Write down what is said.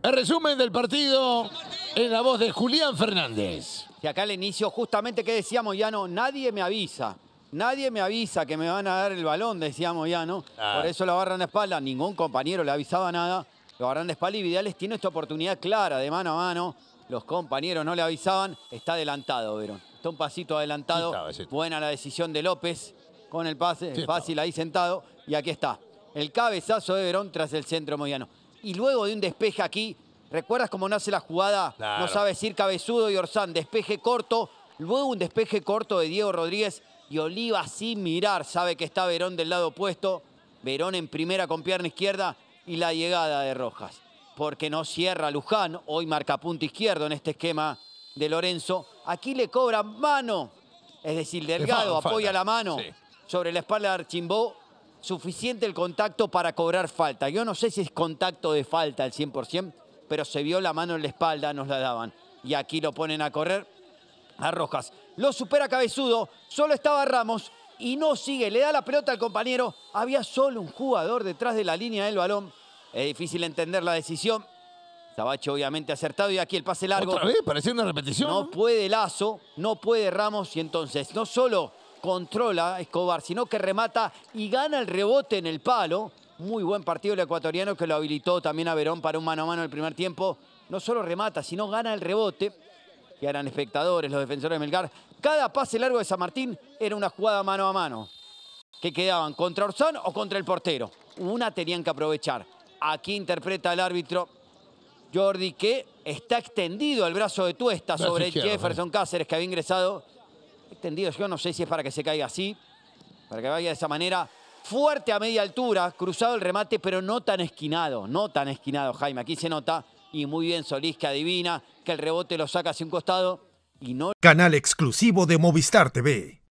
El resumen del partido en la voz de Julián Fernández. Y acá al inicio, justamente que decíamos, ya no, nadie me avisa. Nadie me avisa que me van a dar el balón, decíamos ya, ¿no? Ah. Por eso lo agarran de espalda, ningún compañero le avisaba nada. Lo agarran de espalda y Vidales tiene esta oportunidad clara de mano a mano. Los compañeros no le avisaban, está adelantado, Verón. Está un pasito adelantado. Buena la decisión de López con el pase, fácil ahí sentado. Y aquí está, el cabezazo de Verón tras el centro Moyano y luego de un despeje aquí, ¿recuerdas cómo nace la jugada? No sabe decir cabezudo y Orsán, despeje corto, luego un despeje corto de Diego Rodríguez y Oliva sin mirar, sabe que está Verón del lado opuesto, Verón en primera con pierna izquierda y la llegada de Rojas, porque no cierra Luján, hoy marca punto izquierdo en este esquema de Lorenzo, aquí le cobra mano, es decir, Delgado apoya la mano sobre la espalda de Archimbó suficiente el contacto para cobrar falta. Yo no sé si es contacto de falta al 100%, pero se vio la mano en la espalda, nos la daban. Y aquí lo ponen a correr a Rojas. Lo supera cabezudo, solo estaba Ramos y no sigue. Le da la pelota al compañero. Había solo un jugador detrás de la línea del balón. Es difícil entender la decisión. Sabacho obviamente acertado y aquí el pase largo. Otra vez, parecía una repetición. No puede Lazo, no puede Ramos y entonces no solo controla Escobar, sino que remata y gana el rebote en el palo. Muy buen partido el ecuatoriano que lo habilitó también a Verón para un mano a mano en el primer tiempo. No solo remata, sino gana el rebote. Y eran espectadores los defensores de Melgar. Cada pase largo de San Martín era una jugada mano a mano. Que quedaban contra Orzón o contra el portero. Una tenían que aprovechar. Aquí interpreta el árbitro Jordi que está extendido el brazo de tuesta sobre Jefferson Cáceres que había ingresado Extendido yo, no sé si es para que se caiga así, para que vaya de esa manera. Fuerte a media altura, cruzado el remate, pero no tan esquinado, no tan esquinado, Jaime. Aquí se nota, y muy bien Solís que adivina, que el rebote lo saca hacia un costado y no... Canal exclusivo de Movistar TV.